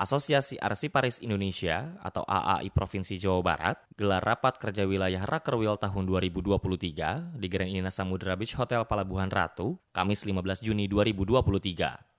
Asosiasi Arsiparis Indonesia atau AAI Provinsi Jawa Barat gelar rapat kerja wilayah Rakerwil tahun 2023 di Grand Inna Samudra Beach Hotel Palabuhan Ratu, Kamis 15 Juni 2023.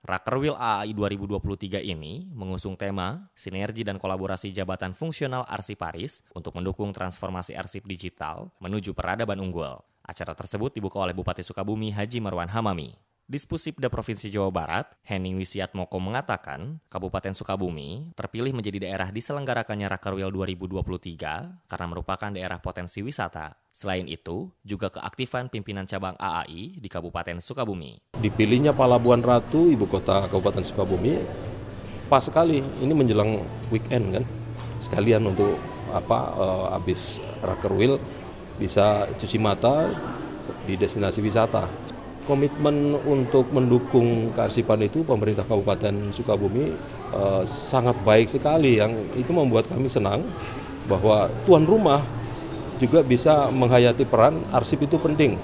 Rakerwil AAI 2023 ini mengusung tema Sinergi dan Kolaborasi Jabatan Fungsional Arsiparis untuk mendukung transformasi arsip digital menuju peradaban unggul. Acara tersebut dibuka oleh Bupati Sukabumi Haji Marwan Hamami. Dispusipda Provinsi Jawa Barat, Hening Wisiatmoko mengatakan, Kabupaten Sukabumi terpilih menjadi daerah diselenggarakannya Rakerwil 2023 karena merupakan daerah potensi wisata. Selain itu, juga keaktifan pimpinan cabang AAI di Kabupaten Sukabumi. Dipilihnya Palabuhan Ratu, ibu kota Kabupaten Sukabumi, pas sekali. Ini menjelang weekend kan, sekalian untuk apa uh, habis Rakerwil bisa cuci mata di destinasi wisata komitmen untuk mendukung kearsipan itu pemerintah Kabupaten Sukabumi eh, sangat baik sekali yang itu membuat kami senang bahwa tuan rumah juga bisa menghayati peran arsip itu penting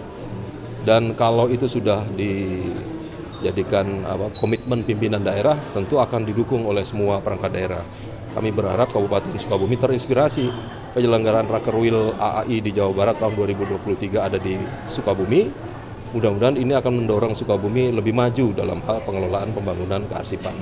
dan kalau itu sudah dijadikan apa, komitmen pimpinan daerah tentu akan didukung oleh semua perangkat daerah. Kami berharap Kabupaten Sukabumi terinspirasi penyelenggaraan Rakerwil AAI di Jawa Barat tahun 2023 ada di Sukabumi Mudah-mudahan ini akan mendorong Sukabumi lebih maju dalam hal pengelolaan pembangunan kearsipan.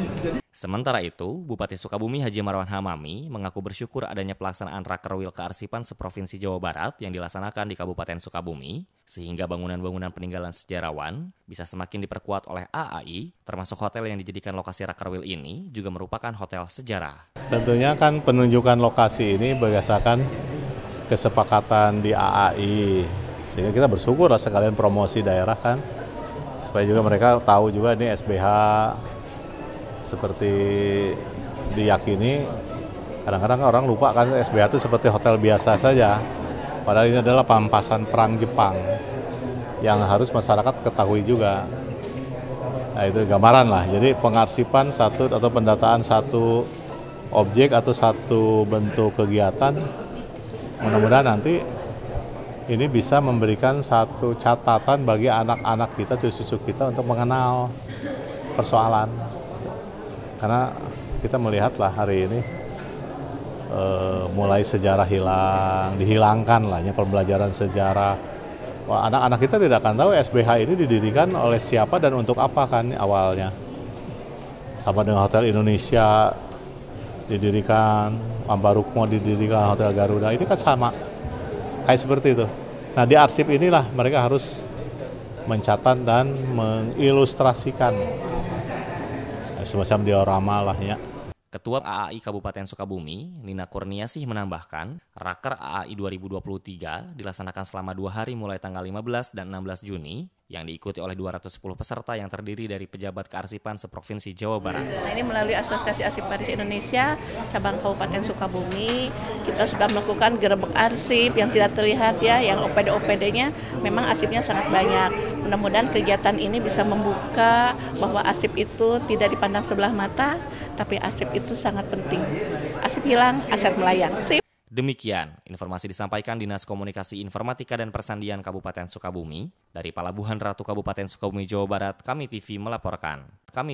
Sementara itu, Bupati Sukabumi Haji Marwan Hamami mengaku bersyukur adanya pelaksanaan Rakerwil Kearsipan seprovinsi Jawa Barat yang dilaksanakan di Kabupaten Sukabumi, sehingga bangunan-bangunan peninggalan sejarawan bisa semakin diperkuat oleh AAI, termasuk hotel yang dijadikan lokasi Rakerwil ini juga merupakan hotel sejarah. Tentunya kan penunjukan lokasi ini berdasarkan kesepakatan di AAI sehingga kita bersyukur lah sekalian promosi daerah kan. Supaya juga mereka tahu juga ini SBH seperti diyakini kadang-kadang orang lupa kan SBH itu seperti hotel biasa saja. Padahal ini adalah pampasan perang Jepang yang harus masyarakat ketahui juga. Nah itu gambaran lah. Jadi pengarsipan satu atau pendataan satu objek atau satu bentuk kegiatan mudah-mudahan nanti ini bisa memberikan satu catatan bagi anak-anak kita, cucu-cucu kita untuk mengenal persoalan. Karena kita melihatlah hari ini e, mulai sejarah hilang, dihilangkan lahnya pembelajaran sejarah. Anak-anak kita tidak akan tahu SBH ini didirikan oleh siapa dan untuk apa kan awalnya. Sama dengan Hotel Indonesia didirikan, Ambarukmo didirikan, Hotel Garuda, ini kan sama Kayak seperti itu. Nah di arsip inilah mereka harus mencatat dan mengilustrasikan semacam diorama lah ya. Ketua AAI Kabupaten Sukabumi, Nina Kurniasih menambahkan, Raker AAI 2023 dilaksanakan selama dua hari mulai tanggal 15 dan 16 Juni yang diikuti oleh 210 peserta yang terdiri dari pejabat kearsipan seprovinsi Jawa Barat. Nah, ini melalui Asosiasi Arsiparis Indonesia cabang Kabupaten Sukabumi, kita sudah melakukan gerebek arsip yang tidak terlihat ya, yang OPD-OPD-nya memang arsipnya sangat banyak. Mudah-mudahan kegiatan ini bisa membuka bahwa arsip itu tidak dipandang sebelah mata, tapi arsip itu sangat penting. Arsip hilang, aset melayang. Sip. Demikian informasi disampaikan Dinas Komunikasi Informatika dan Persandian Kabupaten Sukabumi dari Palabuhan Ratu Kabupaten Sukabumi Jawa Barat. Kami TV melaporkan. Kami